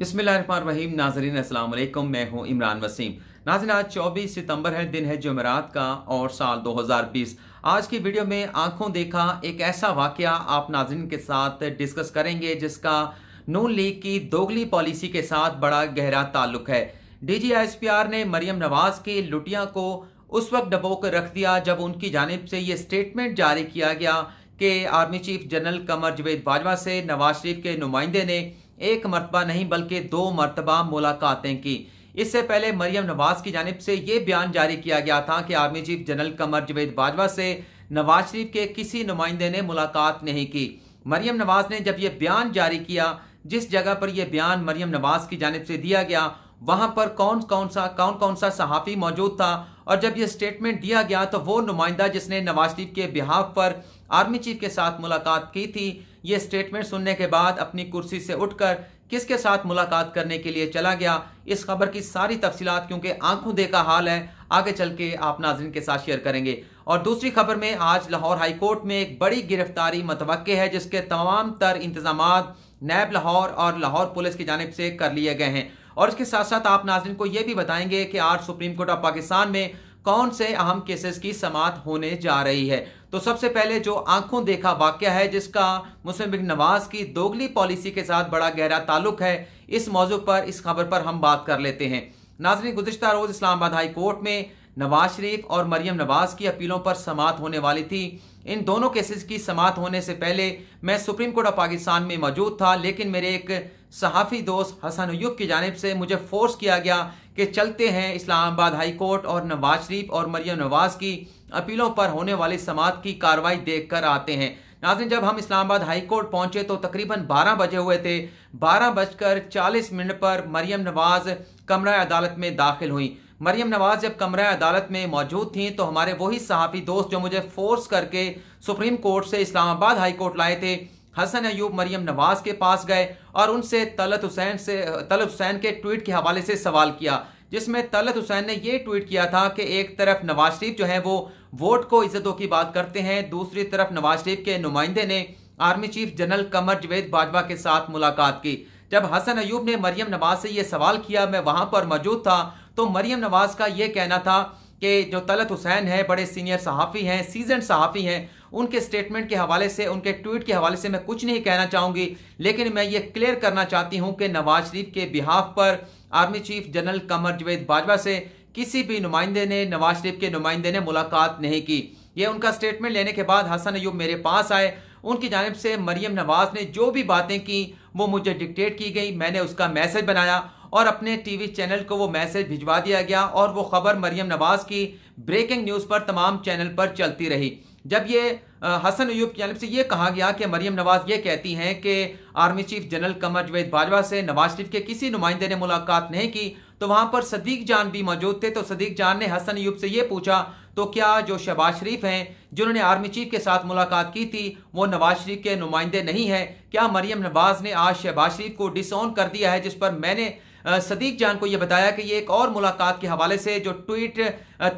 बिस्मिल्लाहमान रहीम नाजरीन असलम मैं हूं इमरान वसीम नाजिन आज 24 सितंबर है दिन है जमेरात का और साल 2020 आज की वीडियो में आंखों देखा एक ऐसा वाक़ आप नाजरीन के साथ डिस्कस करेंगे जिसका नून लीग की दोगली पॉलिसी के साथ बड़ा गहरा ताल्लुक है आर ने मरियम नवाज की लुटिया को उस वक्त डबो कर रख दिया जब उनकी जानब से ये स्टेटमेंट जारी किया गया कि army chief general Qamar Javed Bajwa से नवाज शरीफ के नुमाइंदे ने एक मरतबा नहीं बल्कि दो मरतबा मुलाकातें की इससे पहले मरियम नवाज की जानब से यह बयान जारी किया गया था कि army chief general Qamar Javed Bajwa से नवाज शरीफ के किसी नुमाइंदे ने मुलाकात नहीं की मरियम नवाज ने जब यह बयान जारी किया जिस जगह पर यह बयान मरियम नवाज की जानब से दिया गया वहां पर कौन कौन सा कौन कौन सा सहाफ़ी मौजूद था और जब यह स्टेटमेंट दिया गया तो वो नुमाइंदा जिसने नवाज शरीफ के बिहाव पर आर्मी चीफ के साथ मुलाकात की थी ये स्टेटमेंट सुनने के बाद अपनी कुर्सी से उठकर किसके साथ मुलाकात करने के लिए चला गया इस खबर की सारी तफसीत क्योंकि आंखों देखा हाल है आगे चल के आप नाजरन के साथ शेयर करेंगे और दूसरी खबर में आज लाहौर हाई कोर्ट में एक बड़ी गिरफ्तारी मतव है जिसके तमाम तर इंतजाम नैब लाहौर और लाहौर पुलिस की जानब से कर लिए गए हैं और इसके साथ साथ आप नाजरन को यह भी बताएंगे कि आज सुप्रीम कोर्ट ऑफ पाकिस्तान में कौन से अहम केसेस की समात होने जा रही है तो सबसे पहले जो आंखों देखा वाक्य है जिसका मुस्लिम लीग नवाज की दोगली पॉलिसी के साथ बड़ा गहरा ताल्लुक है इस मौजू पर इस खबर पर हम बात कर लेते हैं नाजरीन गुजशत रोज़ इस्लामाबाद हाई कोर्ट में नवाज शरीफ और मरियम नवाज की अपीलों पर समात होने वाली थी इन दोनों केसेस की समात होने से पहले मैं सुप्रीम कोर्ट ऑफ पाकिस्तान में मौजूद था लेकिन मेरे एक सहाफ़ी दोस्त हसन अयुब की जानब से मुझे फोर्स किया गया कि चलते हैं इस्लामाबाद हाई कोर्ट और नवाज शरीफ और मरियम नवाज की अपीलों पर होने वाली समात की कार्रवाई देख कर आते हैं नाजिन जब हम इस्लामाबाद हाई कोर्ट पहुंचे तो तकरीबन 12 बजे हुए थे 12 बजकर 40 मिनट पर मरियम नवाज कमरा अदालत में दाखिल हुई मरियम नवाज जब कमरा अदालत में मौजूद थी तो हमारे वही सहाफ़ी दोस्त जो मुझे फोर्स करके सुप्रीम कोर्ट से इस्लामाबाद हाई कोर्ट लाए थे हसन अयूब मरियम नवाज के पास गए और उनसे तलत हुसैन से तलत हुसैन के ट्वीट के हवाले से सवाल किया जिसमें तलत हुसैन ने यह ट्वीट किया था कि एक तरफ नवाज शरीफ जो है वो वोट को इज्जतों की बात करते हैं दूसरी तरफ नवाज शरीफ के नुमाइंदे ने army chief general Qamar Javed Bajwa के साथ मुलाकात की जब हसन अयूब ने मरियम नवाज से यह सवाल किया मैं वहां पर मौजूद था तो मरियम नवाज का यह कहना था कि जो तलत हुसैन है बड़े सीनियर सहाफ़ी हैं सीजन सहाफ़ी हैं उनके स्टेटमेंट के हवाले से उनके ट्वीट के हवाले से मैं कुछ नहीं कहना चाहूँगी लेकिन मैं ये क्लियर करना चाहती हूँ कि नवाज शरीफ के बिहाफ पर army chief general Qamar Javed Bajwa से किसी भी नुमाइंदे ने नवाज शरीफ के नुमाइंदे ने मुलाकात नहीं की ये उनका स्टेटमेंट लेने के बाद हसन अयूब मेरे पास आए उनकी जानब से मरियम नवाज ने जो भी बातें की वो मुझे डिक्टेट की गई मैंने उसका मैसेज बनाया और अपने टीवी चैनल को वो मैसेज भिजवा दिया गया और वो खबर मरियम नवाज की ब्रेकिंग न्यूज़ पर तमाम चैनल पर चलती रही जब ये हसन अयूब की जानब से ये कहा गया कि मरीम नवाज ये कहती हैं कि army chief general Qamar Javed Bajwa से नवाज शरीफ के किसी नुमाइंदे ने मुलाकात नहीं की तो वहाँ पर सदीक जान भी मौजूद थे तो सदीक जान ने हसन अयूब से ये पूछा तो क्या जो शहबाज शरीफ हैं जिन्होंने आर्मी चीफ के साथ मुलाकात की थी वो नवाज शरीफ के नुमाइंदे नहीं हैं क्या मरीम नवाज ने आज शहबाज शरीफ को डिसऑन कर दिया है जिस पर मैंने सदीक जान को यह बताया कि ये एक और मुलाकात के हवाले से जो ट्वीट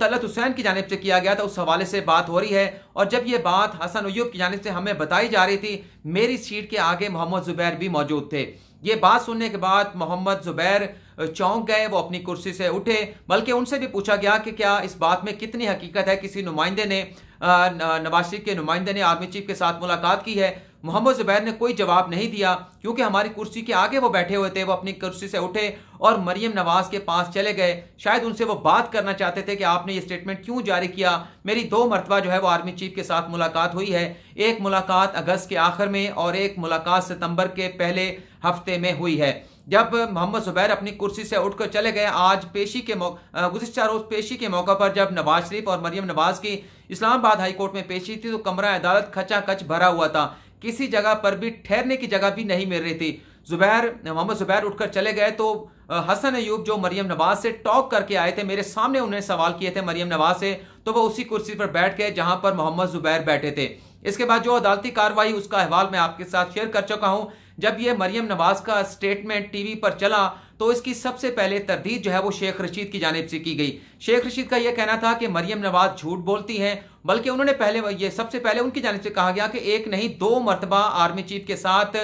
तलत हुसैन की जानब से किया गया था उस हवाले से बात हो रही है और जब ये बात हसन अयूब की जानब से हमें बताई जा रही थी मेरी सीट के आगे मोहम्मद ज़ुबैर भी मौजूद थे ये बात सुनने के बाद मोहम्मद ज़ुबैर चौंक गए वो अपनी कुर्सी से उठे बल्कि उनसे भी पूछा गया कि क्या इस बात में कितनी हकीकत है किसी नुमाइंदे ने नवाज शरीफ के नुमाइंदे ने आर्मी चीफ के साथ मुलाकात की है मोहम्मद जुबैर ने कोई जवाब नहीं दिया क्योंकि हमारी कुर्सी के आगे वो बैठे हुए थे वो अपनी कुर्सी से उठे और मरियम नवाज के पास चले गए शायद उनसे वो बात करना चाहते थे कि आपने ये स्टेटमेंट क्यों जारी किया मेरी दो मरतबा जो है वो आर्मी चीफ के साथ मुलाकात हुई है एक मुलाकात अगस्त के आखिर में और एक मुलाकात सितंबर के पहले हफ्ते में हुई है जब मोहम्मद जुबैर अपनी कुर्सी से उठकर चले गए आज पेशी के गुजशत रोज पेशी के मौका पर जब नवाज शरीफ और मरियम नवाज की इस्लामाबाद हाईकोर्ट में पेशी थी तो कमरा अदालत खचा खच भरा हुआ था किसी जगह पर भी ठहरने की जगह भी नहीं मिल रही थी जुबैर मोहम्मद जुबैर उठकर चले गए तो हसन अयूब जो मरियम नवाज से टॉक करके आए थे मेरे सामने उन्होंने सवाल किए थे मरियम नवाज से तो वह उसी कुर्सी पर बैठ गए जहां पर मोहम्मद जुबैर बैठे थे इसके बाद जो अदालती कार्रवाई उसका अहवाल मैं आपके साथ शेयर कर चुका हूं जब ये मरियम नवाज का स्टेटमेंट टीवी पर चला तो इसकी सबसे पहले तरदीद जो है वो शेख रशीद की जानब से की गई शेख रशीद का यह कहना था कि मरियम नवाज झूठ बोलती हैं बल्कि उन्होंने पहले ये सबसे पहले उनकी जानब से कहा गया कि एक नहीं दो मरतबा आर्मी चीफ के साथ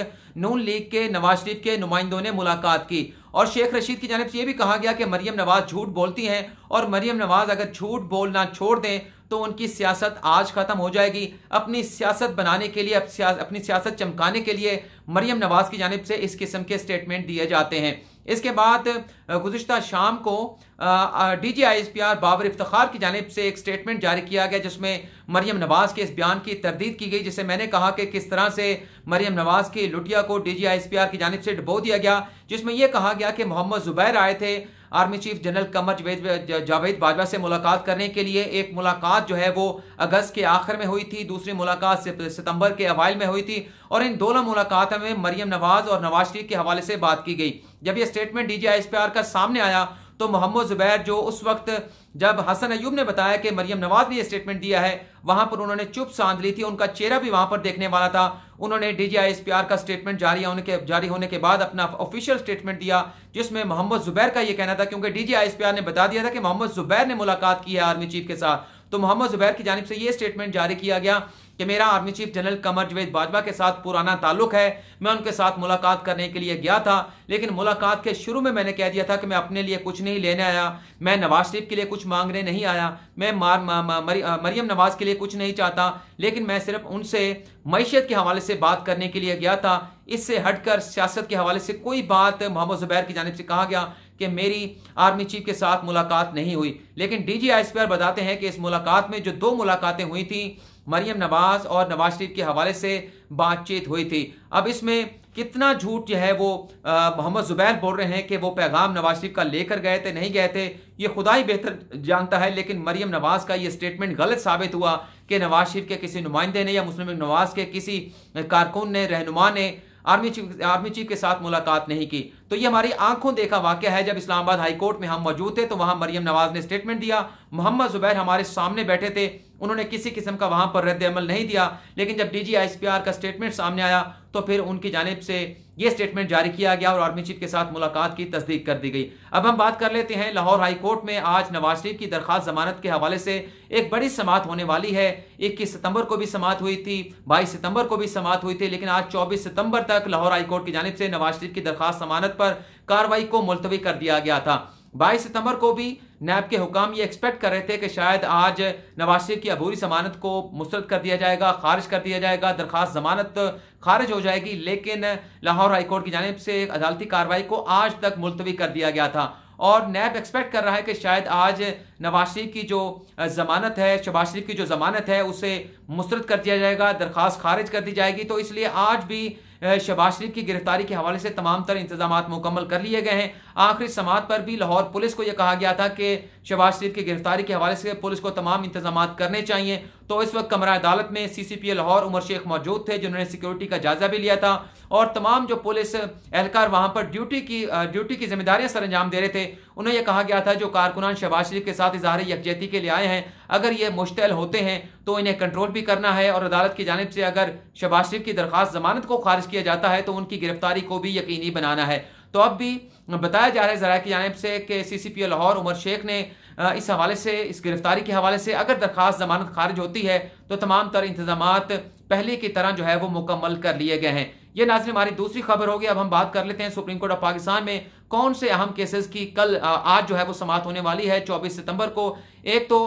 नून लीग के नवाज शरीफ के नुमाइंदों ने मुलाकात की और शेख रशीद की जानब से यह भी कहा गया कि मरियम नवाज झूठ बोलती हैं और मरियम नवाज अगर झूठ बोलना छोड़ दें तो उनकी सियासत आज ख़त्म हो जाएगी अपनी सियासत बनाने के लिए अपनी सियासत चमकाने के लिए मरियम नवाज की जानब से इस किस्म के स्टेटमेंट दिए जाते हैं इसके बाद गुजशत शाम को D G I S P R Babar इफ्तार की जानब से एक स्टेटमेंट जारी किया गया जिसमें मरीम नवाज़ के इस बयान की तरदीद की गई जिसे मैंने कहा कि किस तरह से मरीम नवाज़ की लुटिया को D G I S P R की जानब से डबो दिया गया जिसमें यह कहा गया कि मोहम्मद ज़ुबैर आए थे army chief general Qamar Javed Javed Bajwa से मुलाकात करने के लिए एक मुलाकात जो है वो अगस्त के आखिर में हुई थी दूसरी मुलाकात सितंबर के अवाइल में हुई थी और इन दोनों मुलाकातों में मरियम नवाज और नवाज शरीफ के हवाले से बात की गई जब यह स्टेटमेंट आर का सामने आया तो मोहम्मद ज़ुबैर जो उस वक्त जब हसन अयूब ने बताया कि मरियम नवाज ने यह स्टेटमेंट दिया है वहां पर उन्होंने चुप सांध ली थी उनका चेहरा भी वहां पर देखने वाला था उन्होंने D G I S P R का स्टेटमेंट जारी होने के जारी होने के बाद अपना ऑफिशियल स्टेटमेंट दिया जिसमें मोहम्मद जुबैर का यह कहना था क्योंकि D G I S P R ने बता दिया था कि मोहम्मद जुबैर ने मुलाकात की है आर्मी चीफ के साथ तो मोहम्मद जुबैर की जानब से यह स्टेटमेंट जारी किया गया कि मेरा army chief general Qamar Javed Bajwa के साथ पुराना ताल्लुक है मैं उनके साथ मुलाकात करने के लिए गया था लेकिन मुलाकात के शुरू में मैंने कह दिया था कि मैं अपने लिए कुछ नहीं लेने आया मैं नवाज शरीफ के लिए कुछ मांगने नहीं आया मैं मार मा, म, मरि, मरियम नवाज के लिए कुछ नहीं चाहता लेकिन मैं सिर्फ उनसे मीशत के हवाले से बात करने के लिए गया था इससे हटकर सियासत के हवाले से कोई बात मोहम्मद जुबैर की जानब से कहा गया कि मेरी आर्मी चीफ के साथ मुलाकात नहीं हुई लेकिन डीजी आइसपीआर बताते हैं कि इस मुलाकात में जो दो मुलाकातें हुई थी मरियम नवाज और नवाज शरीफ के हवाले से बातचीत हुई थी अब इसमें कितना झूठ जो है वो मोहम्मद जुबैर बोल रहे हैं कि वो पैगाम नवाज शरीफ का लेकर गए थे नहीं गए थे ये खुदा ही बेहतर जानता है लेकिन मरियम नवाज का ये स्टेटमेंट गलत साबित हुआ कि नवाज शरीफ के किसी नुमाइंदे ने या मुस्लिम नवाज के किसी कारकुन ने रहनुमा ने आर्मी चीफ आर्मी चीफ के साथ मुलाकात नहीं की तो ये हमारी आंखों देखा वाक्य है जब इस्लामाबाद हाईकोर्ट में हम मौजूद थे तो वहां मरियम नवाज ने स्टेटमेंट दिया मोहम्मद जुबैर हमारे सामने बैठे थे उन्होंने किसी किस्म का वहां पर रद्द अमल नहीं दिया लेकिन जब डीजी आईएसपीआर का स्टेटमेंट सामने आया तो फिर उनकी जानब से ये स्टेटमेंट जारी किया गया और आर्मी चीफ के साथ मुलाकात की तस्दीक कर दी गई अब हम बात कर लेते हैं लाहौर हाई कोर्ट में आज नवाज शरीफ की दरखास्त जमानत के हवाले से एक बड़ी समात होने वाली है इक्कीस सितंबर को भी समात हुई थी बाईस सितंबर को भी समात हुई थी लेकिन आज चौबीस सितंबर तक लाहौर हाई कोर्ट की जानब से नवाज शरीफ की दरखास्त जमानत पर कार्रवाई को मुलतवी कर दिया गया था बाईस सितंबर को भी नैब के हुकाम ये एक्सपेक्ट कर रहे थे कि शायद आज नवाज शरीफ की अबूरी जमानत को मुस्तरद कर दिया जाएगा खारिज कर दिया जाएगा दरख्वास्त जमानत खारिज हो जाएगी लेकिन लाहौर हाईकोर्ट की जानब से अदालती कार्रवाई को आज तक मुलतवी कर दिया गया था और नैब एक्सपेक्ट कर रहा है कि शायद आज नवाज शरीफ की जो ज़मानत है शबाज शरीफ की जो ज़मानत है उसे मुस्तरद कर दिया जाएगा दरख्वास्त खारिज कर दी जाएगी तो इसलिए आज भी शबाज शरीफ की गिरफ्तारी के हवाले से तमाम तर इंतजाम मुकम्मल कर लिए गए हैं आखिरी समात पर भी लाहौर पुलिस को यह कहा गया था कि शबाज शरीफ की गिरफ्तारी के हवाले से पुलिस को तमाम इंतजाम करने चाहिए तो इस वक्त कमरा अदालत में सीसीपीए लाहौर उमर शेख मौजूद थे जिन्होंने सिक्योरिटी का जायजा भी लिया था और तमाम जो पुलिस एहलकार वहाँ पर ड्यूटी की ड्यूटी की जिम्मेदारियाँ सर अंजाम दे रहे थे उन्हें यह कहा गया था जो कारकुनान शहबाज शरीफ के साथ इजहार यकजहती के लिए आए हैं अगर ये मुश्तल होते हैं तो इन्हें कंट्रोल भी करना है और अदालत की जानब से अगर शहबाज शरीफ की दरख्वास्त जमानत को खारिज किया जाता है तो उनकी गिरफ्तारी को भी यकीनी बनाना है तो अब भी बताया जा रहा है जरा की जानब से कि C C P Lahore Umar Sheikh ने इस हवाले से इस गिरफ्तारी के हवाले से अगर दरख्वास जमानत खारिज होती है तो तमाम तर इंतजाम पहले की तरह जो है वो मुकम्मल कर लिए गए हैं ये नाजन हमारी दूसरी खबर होगी अब हम बात कर लेते हैं सुप्रीम कोर्ट ऑफ पाकिस्तान में कौन से अहम केसेस की कल आज जो है वो समाप्त होने वाली है चौबीस सितंबर को एक तो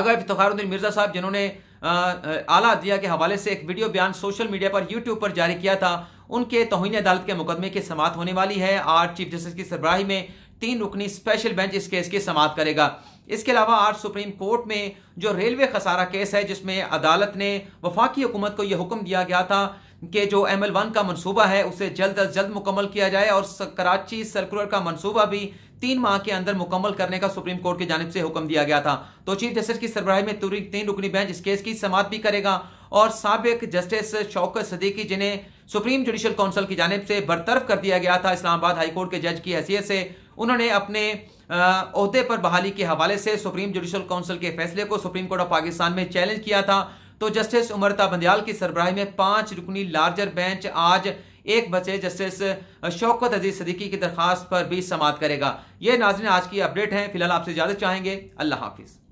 आगा इफ्तारुद्दीन मिर्जा साहब जिन्होंने आला अदलिया के हवाले से एक वीडियो बयान सोशल मीडिया पर यूट्यूब पर जारी किया था उनके तोहनी अदालत के मुकदमे की समाप्त होने वाली है आज चीफ जस्टिस की सरबराही में तीन रुकनी स्पेशल बेंच इस केस की समाप्त करेगा इसके अलावा आज सुप्रीम कोर्ट में जो रेलवे खसारा केस है जिसमें अदालत ने वफाकी हुकूमत को यह हुक्म दिया गया था कि जो एम एल वन का मनसूबा है उसे जल्द अज जल्द मुकम्मल किया जाए और कराची सर्कुलर का मनसूबा भी तीन माह के अंदर मुकम्मल करने का सुप्रीम कोर्ट की जानब से हुक्म दिया गया था तो चीफ जस्टिस की सरबराही में तुरी तीन रुकनी बेंच इस केस की समाप्त भी करेगा और सबक जस्टिस शौकत सदीकी जिन्हें सुप्रीम जुडिशल काउंसिल की जानब से बरतरफ कर दिया गया था इस्लामाबाद हाईकोर्ट के जज की हैसियत से उन्होंने अपने अहदे पर बहाली के हवाले से सुप्रीम जुडिशल काउंसिल के फैसले को सुप्रीम कोर्ट ऑफ पाकिस्तान में चैलेंज किया था तो जस्टिस उमरता बंदयाल की सरबराही में पांच रुकनी लार्जर बेंच आज एक बचे जस्टिस शौकत अजीज सदीकी की दरखास्त पर भी समाप्त करेगा ये नाजन आज की अपडेट है फिलहाल आपसे इजाजत चाहेंगे अल्लाह हाफिज़